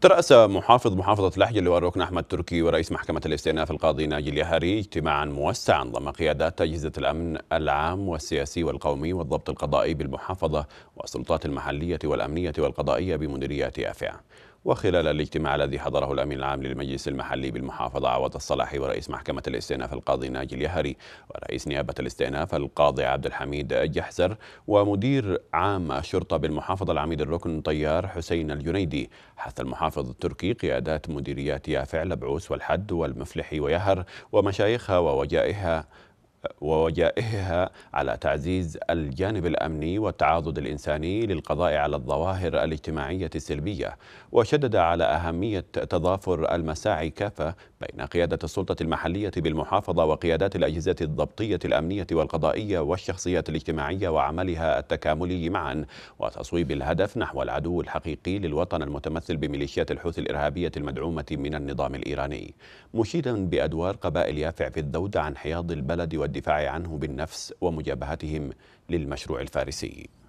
ترأس محافظ محافظة لحج اللواء الركن أحمد تركي ورئيس محكمة الاستئناف القاضي ناجي اليهاري اجتماعا موسعا ضم قيادات أجهزة الأمن العام والسياسي والقومي والضبط القضائي بالمحافظة والسلطات المحلية والأمنية والقضائية بمديريات أفع وخلال الاجتماع الذي حضره الأمين العام للمجلس المحلي بالمحافظة عوض الصلاحي ورئيس محكمة الاستئناف القاضي ناجي اليهري ورئيس نيابة الاستئناف القاضي عبد الحميد جحزر ومدير عام الشرطة بالمحافظة العميد الركن طيار حسين الجنيدي حث المحافظ التركي قيادات مديريات يافع لبعوس والحد والمفلحي ويهر ومشايخها ووجائها ووجائهها على تعزيز الجانب الامني والتعاضد الانساني للقضاء على الظواهر الاجتماعيه السلبيه وشدد على اهميه تضافر المساعي كافه بين قيادة السلطة المحلية بالمحافظة وقيادات الأجهزة الضبطية الأمنية والقضائية والشخصيات الاجتماعية وعملها التكاملي معا وتصويب الهدف نحو العدو الحقيقي للوطن المتمثل بميليشيات الحوثي الإرهابية المدعومة من النظام الإيراني مشيدا بأدوار قبائل يافع في الذود عن حياض البلد والدفاع عنه بالنفس ومجابهتهم للمشروع الفارسي